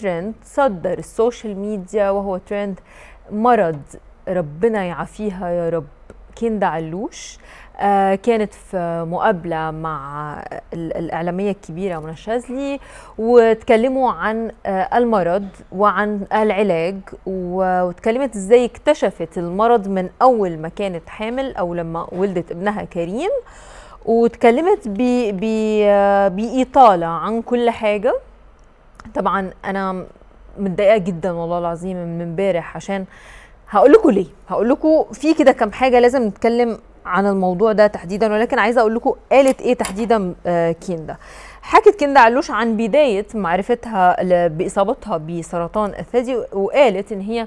ترند صدر السوشيال ميديا وهو ترند مرض ربنا يعافيها يا رب كندا علوش آه، كانت في مقابلة مع الإعلامية الكبيرة منى شاذلي وتكلموا عن آه، المرض وعن العلاج وتكلمت إزاي اكتشفت المرض من أول ما كانت حامل أو لما ولدت ابنها كريم وتكلمت آه، بإطالة عن كل حاجة طبعا انا متضايقه جدا والله العظيم من امبارح عشان هقول لكم ليه هقول لكم في كده كام حاجه لازم نتكلم عن الموضوع ده تحديدا ولكن عايزه اقول لكم قالت ايه تحديدا آه، كيندا حكت كيندا علوش عن بدايه معرفتها باصابتها بسرطان الثدي وقالت ان هي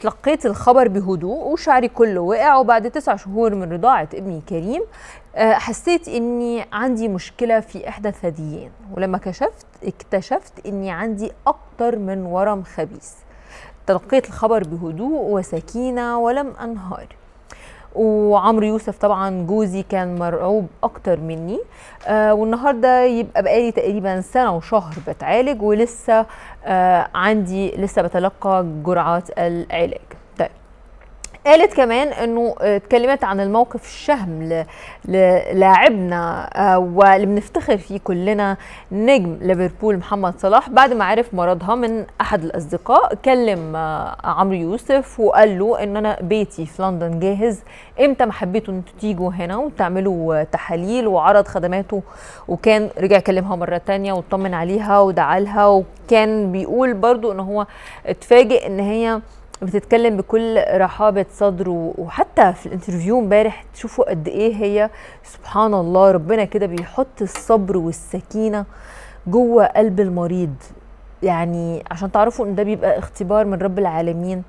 تلقيت الخبر بهدوء وشعري كله وقع وبعد تسع شهور من رضاعة ابني كريم آه، حسيت اني عندي مشكله في احدى الثديين ولما كشفت اكتشفت اني عندي اكتر من ورم خبيث تلقيت الخبر بهدوء وسكينه ولم انهار وعمرو يوسف طبعا جوزي كان مرعوب اكتر مني آه والنهارده يبقى بقالي تقريبا سنه وشهر بتعالج ولسه آه عندي لسه بتلقى جرعات العلاج قالت كمان انه اتكلمت عن الموقف الشهم للاعبنا آه، واللي بنفتخر فيه كلنا نجم ليفربول محمد صلاح بعد ما عرف مرضها من احد الاصدقاء كلم آه، عمرو يوسف وقال له ان انا بيتي في لندن جاهز امتى ما حبيتوا انتوا تيجوا هنا وتعملوا آه، تحاليل وعرض خدماته وكان رجع كلمها مره تانية واطمن عليها ودعا لها وكان بيقول برضو ان هو اتفاجئ ان هي بتتكلم بكل رحابة صدر وحتى في الانترفيو امبارح تشوفوا قد ايه هي سبحان الله ربنا كده بيحط الصبر والسكينة جوه قلب المريض يعني عشان تعرفوا ان ده بيبقى اختبار من رب العالمين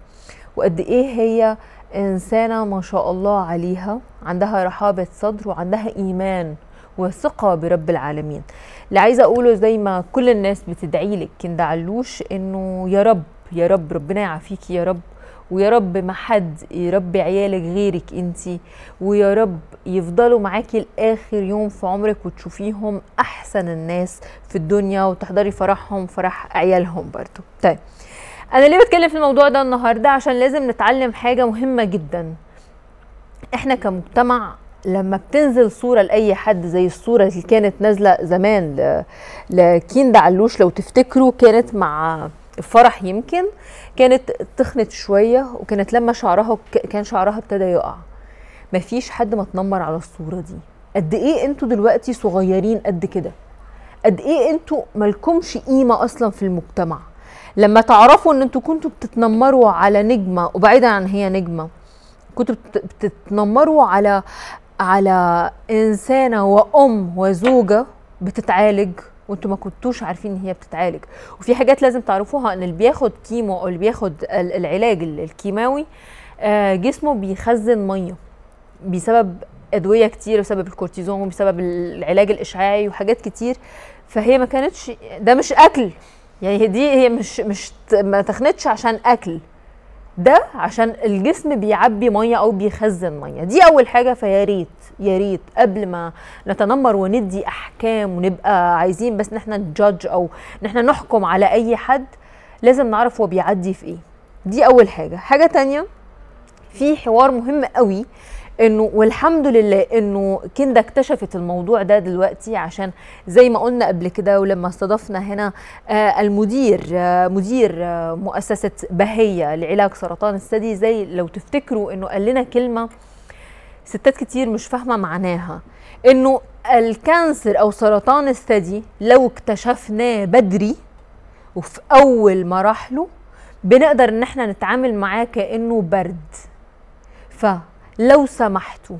وقد ايه هي انسانة ما شاء الله عليها عندها رحابة صدر وعندها ايمان وثقة برب العالمين اللي عايزة اقوله زي ما كل الناس بتدعي لك كندا علوش انه يا رب يا رب ربنا يعافيكي يا رب ويا رب ما حد يربي عيالك غيرك انت ويا رب يفضلوا معاكي لاخر يوم في عمرك وتشوفيهم احسن الناس في الدنيا وتحضري فرحهم فرح عيالهم برضو طيب انا ليه بتكلم في الموضوع ده النهارده عشان لازم نتعلم حاجه مهمه جدا احنا كمجتمع لما بتنزل صورة لأي حد زي الصورة اللي كانت نازلة زمان لكين دعلوش لو تفتكروا كانت مع الفرح يمكن كانت تخنت شويه وكانت لما شعرها كان شعرها ابتدى يقع مفيش حد ما تنمر على الصوره دي قد ايه انتوا دلوقتي صغيرين قد كده قد ايه انتوا مالكمش قيمه اصلا في المجتمع لما تعرفوا ان انتوا كنتوا بتتنمروا على نجمه وبعيدا عن هي نجمه كنتوا بتتنمروا على على انسانه وام وزوجه بتتعالج وانتم ما كنتوش عارفين ان هي بتتعالج وفي حاجات لازم تعرفوها ان اللي بياخد كيمو او اللي بياخد العلاج الكيماوي آه، جسمه بيخزن ميه بسبب ادويه كتير بسبب الكورتيزون وبسبب العلاج الاشعاعي وحاجات كتير فهي ما كانتش ده مش اكل يعني دي هي مش مش ما تخنتش عشان اكل ده عشان الجسم بيعبي ميه او بيخزن ميه دي اول حاجه فيا ريت يا ريت قبل ما نتنمر وندي احكام ونبقى عايزين بس ان احنا نجادج او ان احنا نحكم على اي حد لازم نعرف هو بيعدي في ايه دي اول حاجه حاجه تانية في حوار مهم قوي انه والحمد لله انه كندا اكتشفت الموضوع ده دلوقتي عشان زي ما قلنا قبل كده ولما استضفنا هنا آه، المدير آه، مدير آه، مؤسسه بهيه لعلاج سرطان الثدي زي لو تفتكروا انه قال لنا كلمه ستات كتير مش فاهمه معناها انه الكانسر او سرطان الثدي لو اكتشفناه بدري وفي اول مراحله بنقدر ان احنا نتعامل معاه كانه برد ف لو سمحتوا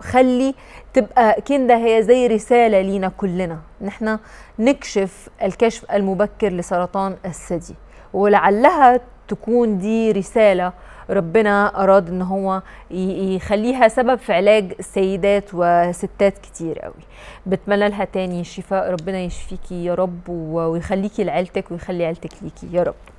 خلي تبقى كندا هي زي رسالة لينا كلنا نحن نكشف الكشف المبكر لسرطان الثدي ولعلها تكون دي رسالة ربنا أراد إن هو يخليها سبب في علاج سيدات وستات كتير قوي بتمنى لها تاني الشفاء ربنا يشفيكي يا رب ويخليكي لعيلتك ويخلي عيلتك ليكي يا رب